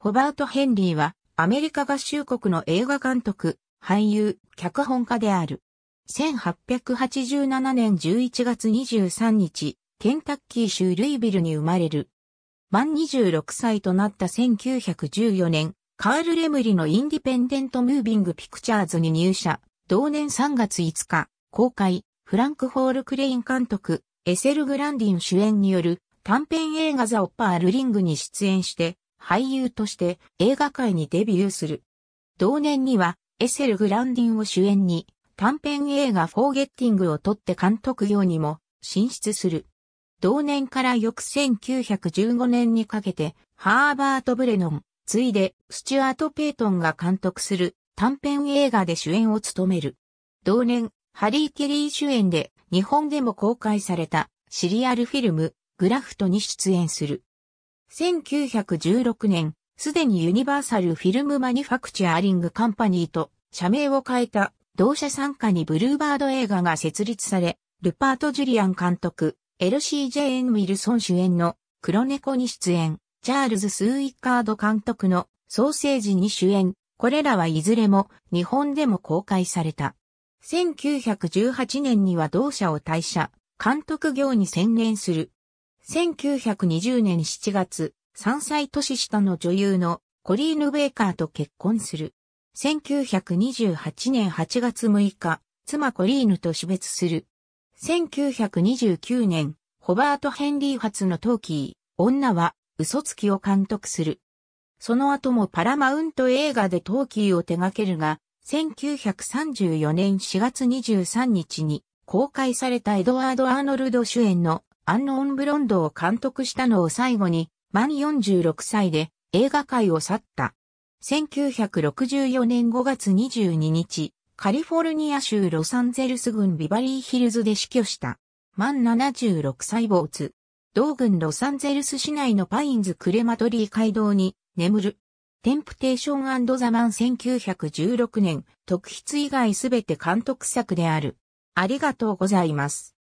ホバート・ヘンリーは、アメリカ合衆国の映画監督、俳優、脚本家である。1887年11月23日、ケンタッキー州ルイビルに生まれる。満26歳となった1914年、カール・レムリのインディペンデント・ムービング・ピクチャーズに入社。同年3月5日、公開、フランク・ホール・クレイン監督、エセル・グランディン主演による短編映画ザ・オッパー・ルリングに出演して、俳優として映画界にデビューする。同年には、エセル・グランディンを主演に、短編映画フォーゲッティングを撮って監督業にも進出する。同年から翌1915年にかけて、ハーバート・ブレノン、ついで、スチュアート・ペイトンが監督する短編映画で主演を務める。同年、ハリー・ケリー主演で日本でも公開されたシリアルフィルム、グラフトに出演する。1916年、すでにユニバーサルフィルムマニファクチャーリングカンパニーと社名を変えた同社参加にブルーバード映画が設立され、ルパート・ジュリアン監督、l c ジェーン・ウィルソン主演の黒猫に出演、チャールズ・スーイカード監督のソーセージに主演、これらはいずれも日本でも公開された。1918年には同社を退社、監督業に専念する1920年7月、3歳年下の女優のコリーヌ・ベーカーと結婚する。1928年8月6日、妻コリーヌと死別する。1929年、ホバート・ヘンリー発のトーキー、女は嘘つきを監督する。その後もパラマウント映画でトーキーを手掛けるが、1934年4月23日に公開されたエドワード・アーノルド主演のアンノーンブロンドを監督したのを最後に、満46歳で映画界を去った。1964年5月22日、カリフォルニア州ロサンゼルス郡ビバリーヒルズで死去した。満76歳没。同郡ロサンゼルス市内のパインズクレマトリー街道に眠る。テンプテーションザマン1916年、特筆以外すべて監督作である。ありがとうございます。